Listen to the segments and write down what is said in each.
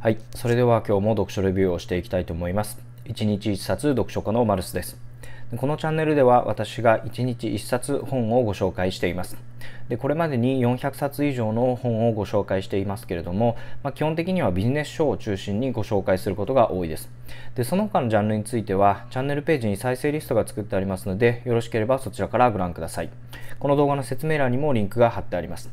はい、それでは今日も読書レビューをしていきたいと思います。1日1冊読書家のマルスです。このチャンネルでは私が1日1冊本をご紹介しています。でこれまでに400冊以上の本をご紹介していますけれども、まあ、基本的にはビジネス書を中心にご紹介することが多いです。でその他のジャンルについてはチャンネルページに再生リストが作ってありますのでよろしければそちらからご覧ください。この動画の説明欄にもリンクが貼ってあります。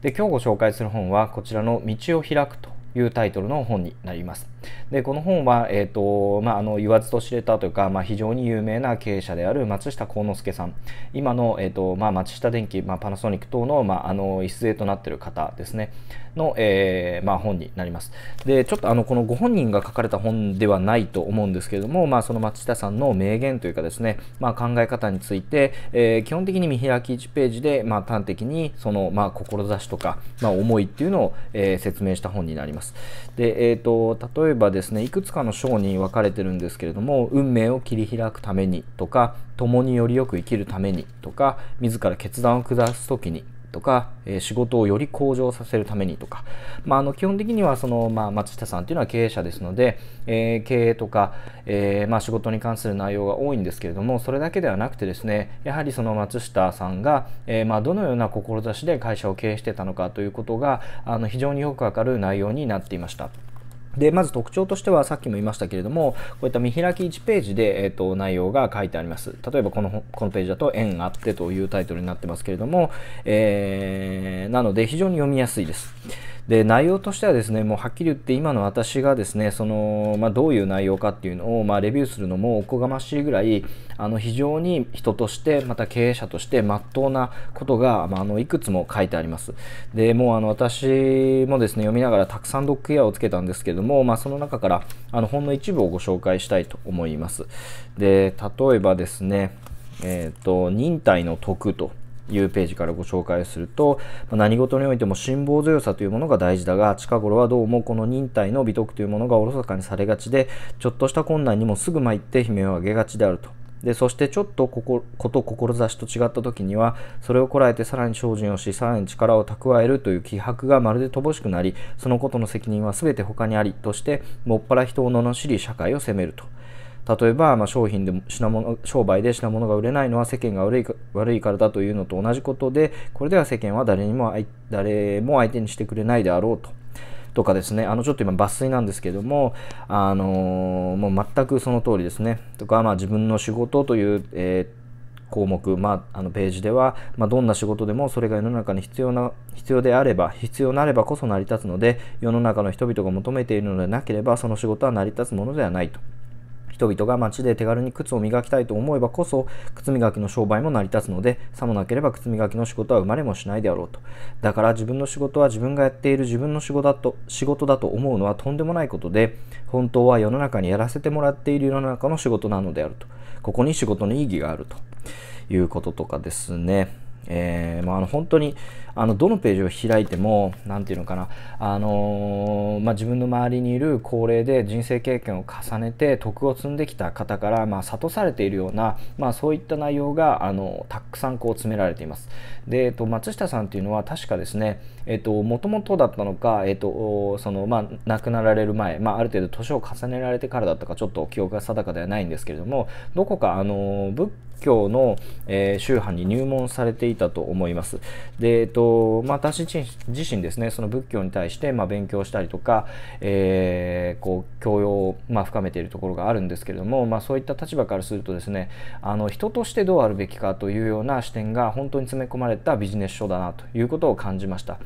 で今日ご紹介する本はこちらの「道を開く」というタイトルの本になります。でこの本は、えーとまあ、あの言わずと知れたというか、まあ、非常に有名な経営者である松下幸之助さん今の、えーとまあ、松下電機、まあ、パナソニック等の,、まあ、あの礎となっている方ですねの、えーまあ、本になりますでちょっとあのこのご本人が書かれた本ではないと思うんですけれども、まあ、その松下さんの名言というかですね、まあ、考え方について、えー、基本的に見開き1ページで、まあ、端的にその、まあ、志とか、まあ、思いっていうのを、えー、説明した本になりますで、えーと、と例え例えばですねいくつかの章に分かれてるんですけれども運命を切り開くためにとか共によりよく生きるためにとか自ら決断を下す時にとか、え仕事をより向上させるためにとか、まああ、の基本的にはその、まあ、松下さんというのは経営者ですので、えー、経営とか、えー、ま仕事に関する内容が多いんですけれどもそれだけではなくてですねやはりその松下さんが、えー、まどのような志で会社を経営してたのかということがあの非常によくわかる内容になっていました。でまず特徴としてはさっきも言いましたけれどもこういった見開き1ページで、えーと、と内容が書いてあります例えばこのこのページだと「縁あって」というタイトルになってますけれども、えー、なので非常に読みやすいですで内容としてはですねもうはっきり言って今の私がですねその、まあ、どういう内容かっていうのを、まあ、レビューするのもおこがましいぐらいあの非常に人としてまた経営者としてまっとうなことが、まあ、あのいくつも書いてありますでもうあの私もですね読みながらたくさんドッグケアをつけたんですけども、まあ、その中からあのほんの一部をご紹介したいと思いますで例えばですねえっ、ー、と忍耐の徳というページからご紹介すると、ま何事においても辛抱強さというものが大事だが、近頃はどうもこの忍耐の美徳というものがおろそかにされがちで、ちょっとした困難にもすぐ参って悲鳴を上げがちであると。でそしてちょっとこここと志と違った時にはそれをこらえてさらに精進をしさらに力を蓄えるという気迫がまるで乏しくなりそのことの責任は全て他にありとしてもっぱら人を罵り社会を責めると。例えば、まあ、商品でも品物商売で品物が売れないのは世間が悪い悪いからだというのと同じことでこれでは世間は誰にも誰も相手にしてくれないであろうと。とかですねあのちょっと今抜粋なんですけども、あのー、もう全くその通りですねとか、まあ、自分の仕事という、えー、項目、まあ、あのページでは、まあ、どんな仕事でもそれが世の中に必要な必要であれば必要なればこそ成り立つので世の中の人々が求めているのでなければその仕事は成り立つものではないと。人々が街で手軽に靴を磨きたいと思えばこそ靴磨きの商売も成り立つのでさもなければ靴磨きの仕事は生まれもしないであろうとだから自分の仕事は自分がやっている自分の仕事だと仕事だと思うのはとんでもないことで本当は世の中にやらせてもらっている世の中の仕事なのであるとここに仕事の意義があるということとかですねえー、まあ、あの本当にあのどのページを開いても何て言うのかな、あのー、まあ、自分の周りにいる高齢で人生経験を重ねて徳を積んできた方から、まあ、諭されているような、まあ、そういった内容があのたくさんこう詰められています。で、えっと、松下さんというのは確かですねもともとだったのか、えっとそのまあ、亡くなられる前、まあ、ある程度年を重ねられてからだったかちょっと記憶が定かではないんですけれどもどこかあの仏教の、えー、宗派に入門されていてたと思います。で、えっと、まあ、私自身ですね、その仏教に対して、まあ、勉強したりとか、えー、こう、教養を、まあ、深めているところがあるんですけれども、まあ、そういった立場からするとですね、あの、人としてどうあるべきかというような視点が本当に詰め込まれたビジネス書だなということを感じました。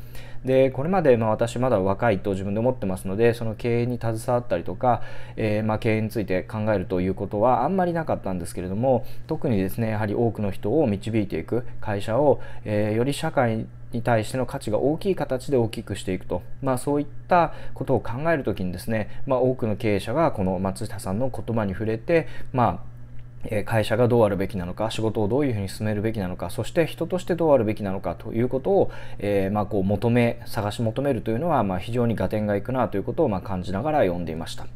でこれまでまあ私まだ若いと自分で思ってますのでその経営に携わったりとか、えー、まあ経営について考えるということはあんまりなかったんですけれども特にですねやはり多くの人を導いていく会社を、えー、より社会に対しての価値が大きい形で大きくしていくと、まあ、そういったことを考える時にですね、まあ、多くの経営者がこの松下さんの言葉に触れて、まあ、会社がどうあるべきなのか仕事をどういうふうに進めるべきなのかそして人としてどうあるべきなのかということを、えー、まあ、こう求め探し求めるというのは、まあ、非常に合点がいくなということを、ま感じながら読んでいました。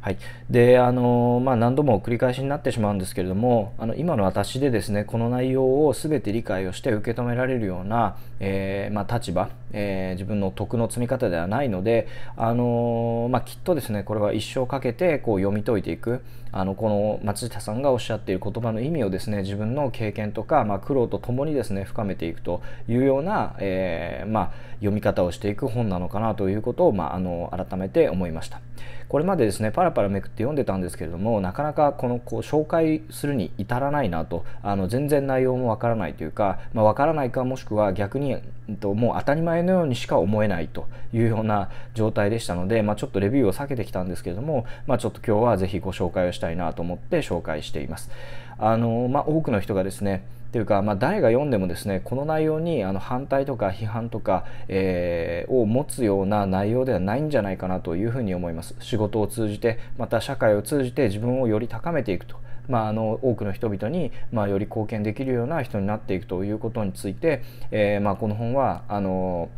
はい、であのまあ、何度も繰り返しになってしまうんですけれどもあの今の私でですねこの内容を全て理解をして受け止められるような、えー、まあ、立場えー、自分の徳の積み方ではないので、あのー、まあ、きっとですねこれは一生かけてこう読み解いていくあのこの松下さんがおっしゃっている言葉の意味をですね自分の経験とか、まあ、苦労とともにですね深めていくというような、えー、まあ、読み方をしていく本なのかなということを、まあの改めて思いました。これまでですねパラパラめくって読んでたんですけれどもなかなかこのこう紹介するに至らないなとあの全然内容もわからないというか、まあ、わからないかもしくは逆にともう当たり前のようにしか思えないというような状態でしたので、まあ、ちょっとレビューを避けてきたんですけれども、まあ、ちょっと今日は是非ご紹介をしたいなと思って紹介しています。あのまあ、多くの人がですねというか、まあ、誰が読んでもですねこの内容にあの反対とか批判とか、えー、を持つような内容ではないんじゃないかなというふうに思います仕事を通じてまた社会を通じて自分をより高めていくとまあ、あの多くの人々に、まあ、より貢献できるような人になっていくということについて、えー、まあ、この本はあの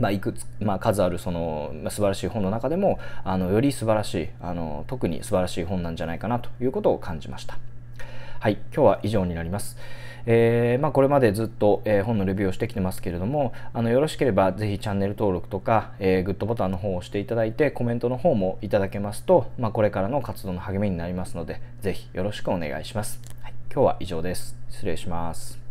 まあ、いくつ、まあ、数あるその素晴らしい本の中でもあのより素晴らしいあの特に素晴らしい本なんじゃないかなということを感じました。はい、今日は以上になります。えー、まあ、これまでずっと、えー、本のレビューをしてきてますけれどもあのよろしければぜひチャンネル登録とか、えー、グッドボタンの方を押していただいてコメントの方もいただけますと、まあ、これからの活動の励みになりますのでぜひよろしくお願いします。はい、今日は以上です。失礼します。